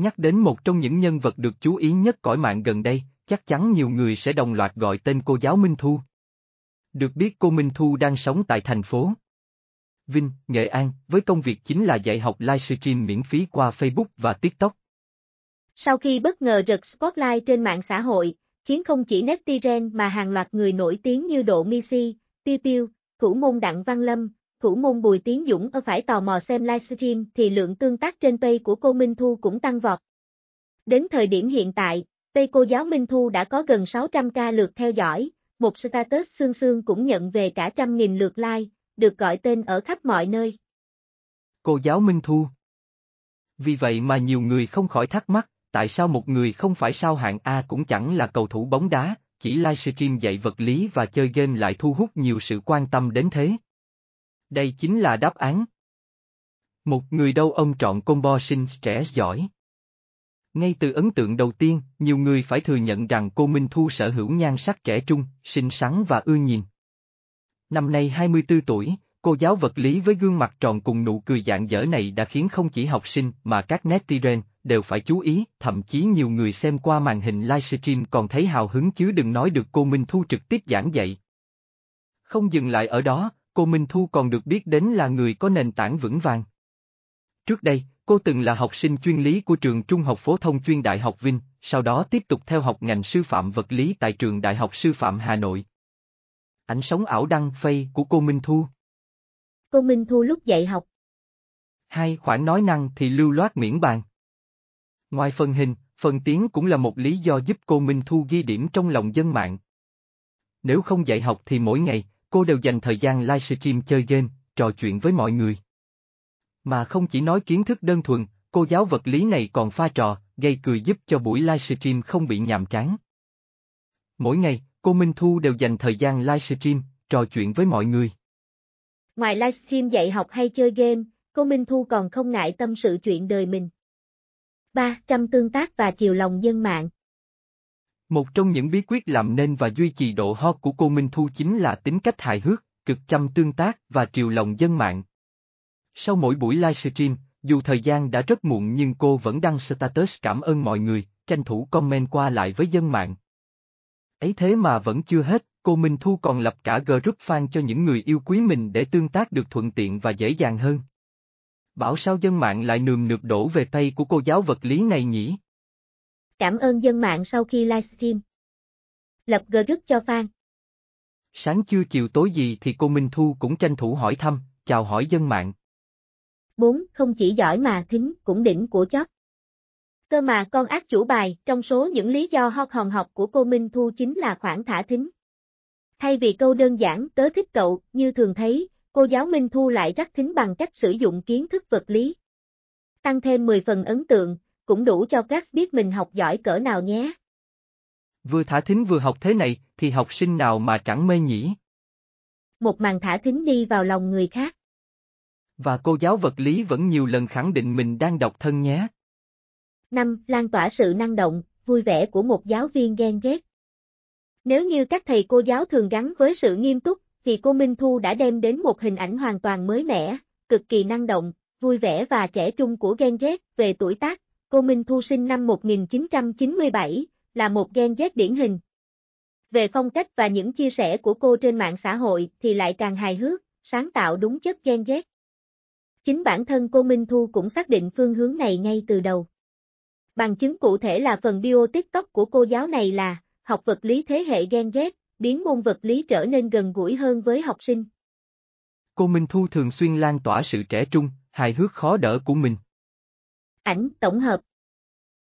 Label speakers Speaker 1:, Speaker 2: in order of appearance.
Speaker 1: Nhắc đến một trong những nhân vật được chú ý nhất cõi mạng gần đây, chắc chắn nhiều người sẽ đồng loạt gọi tên cô giáo Minh Thu. Được biết cô Minh Thu đang sống tại thành phố Vinh, Nghệ An, với công việc chính là dạy học livestream miễn phí qua Facebook và TikTok.
Speaker 2: Sau khi bất ngờ rực spotlight trên mạng xã hội, khiến không chỉ netizen mà hàng loạt người nổi tiếng như Độ Misi, Piu Tiêu, Cửu Môn Đặng Văn Lâm, thủ môn Bùi Tiến Dũng ở phải tò mò xem livestream thì lượng tương tác trên Tây của cô Minh Thu cũng tăng vọt. Đến thời điểm hiện tại, Tây cô giáo Minh Thu đã có gần 600k lượt theo dõi, một status xương xương cũng nhận về cả trăm nghìn lượt like, được gọi tên ở khắp mọi nơi.
Speaker 1: Cô giáo Minh Thu Vì vậy mà nhiều người không khỏi thắc mắc, tại sao một người không phải sao hạng A cũng chẳng là cầu thủ bóng đá, chỉ livestream dạy vật lý và chơi game lại thu hút nhiều sự quan tâm đến thế. Đây chính là đáp án. Một người đâu ông chọn combo sinh trẻ giỏi. Ngay từ ấn tượng đầu tiên, nhiều người phải thừa nhận rằng cô Minh Thu sở hữu nhan sắc trẻ trung, xinh xắn và ưa nhìn. Năm nay 24 tuổi, cô giáo vật lý với gương mặt tròn cùng nụ cười dạng dở này đã khiến không chỉ học sinh mà các netizen đều phải chú ý, thậm chí nhiều người xem qua màn hình livestream còn thấy hào hứng chứ đừng nói được cô Minh Thu trực tiếp giảng dạy. Không dừng lại ở đó, cô Minh Thu còn được biết đến là người có nền tảng vững vàng. Trước đây, cô từng là học sinh chuyên lý của trường Trung học Phổ thông chuyên Đại học Vinh, sau đó tiếp tục theo học ngành sư phạm vật lý tại trường Đại học Sư phạm Hà Nội. Ảnh sống ảo đăng phây của cô Minh Thu Cô
Speaker 2: Minh Thu lúc dạy học
Speaker 1: Hai khoản nói năng thì lưu loát miễn bàn. Ngoài phần hình, phần tiếng cũng là một lý do giúp cô Minh Thu ghi điểm trong lòng dân mạng. Nếu không dạy học thì mỗi ngày, cô đều dành thời gian livestream chơi game, trò chuyện với mọi người. Mà không chỉ nói kiến thức đơn thuần, cô giáo vật lý này còn pha trò, gây cười giúp cho buổi livestream không bị nhàm chán. Mỗi ngày, cô Minh Thu đều dành thời gian livestream, trò chuyện với mọi người.
Speaker 2: Ngoài livestream dạy học hay chơi game, cô Minh Thu còn không ngại tâm sự chuyện đời mình. 3. Trăm tương tác và chiều lòng dân mạng
Speaker 1: một trong những bí quyết làm nên và duy trì độ hot của cô Minh Thu chính là tính cách hài hước, cực chăm tương tác và triều lòng dân mạng. Sau mỗi buổi livestream, dù thời gian đã rất muộn nhưng cô vẫn đăng status cảm ơn mọi người, tranh thủ comment qua lại với dân mạng. Ấy thế mà vẫn chưa hết, cô Minh Thu còn lập cả group fan cho những người yêu quý mình để tương tác được thuận tiện và dễ dàng hơn. Bảo sao dân mạng lại nườm nượp đổ về tay của cô giáo vật lý này nhỉ?
Speaker 2: Cảm ơn dân mạng sau khi livestream. Lập gờ rứt cho fan.
Speaker 1: Sáng chưa chiều tối gì thì cô Minh Thu cũng tranh thủ hỏi thăm, chào hỏi dân mạng.
Speaker 2: 4. Không chỉ giỏi mà thính, cũng đỉnh của chót. Cơ mà con ác chủ bài, trong số những lý do ho hòn học của cô Minh Thu chính là khoảng thả thính. Thay vì câu đơn giản tớ thích cậu, như thường thấy, cô giáo Minh Thu lại rắc thính bằng cách sử dụng kiến thức vật lý. Tăng thêm 10 phần ấn tượng, cũng đủ cho các biết mình học giỏi cỡ nào nhé.
Speaker 1: Vừa thả thính vừa học thế này, thì học sinh nào mà chẳng mê nhỉ?
Speaker 2: Một màn thả thính đi vào lòng người khác.
Speaker 1: Và cô giáo vật lý vẫn nhiều lần khẳng định mình đang độc thân nhé.
Speaker 2: năm Lan tỏa sự năng động, vui vẻ của một giáo viên ghen ghét. Nếu như các thầy cô giáo thường gắn với sự nghiêm túc, thì cô Minh Thu đã đem đến một hình ảnh hoàn toàn mới mẻ, cực kỳ năng động, vui vẻ và trẻ trung của Gen Z về tuổi tác, Cô Minh Thu sinh năm 1997, là một gen Z điển hình. Về phong cách và những chia sẻ của cô trên mạng xã hội thì lại càng hài hước, sáng tạo đúng chất gen Z. Chính bản thân cô Minh Thu cũng xác định phương hướng này ngay từ đầu. Bằng chứng cụ thể là phần bio TikTok của cô giáo này là học vật lý thế hệ gen Z, biến môn vật lý trở nên gần gũi hơn với học sinh.
Speaker 1: Cô Minh Thu thường xuyên lan tỏa sự trẻ trung, hài hước khó đỡ của mình ảnh
Speaker 2: tổng hợp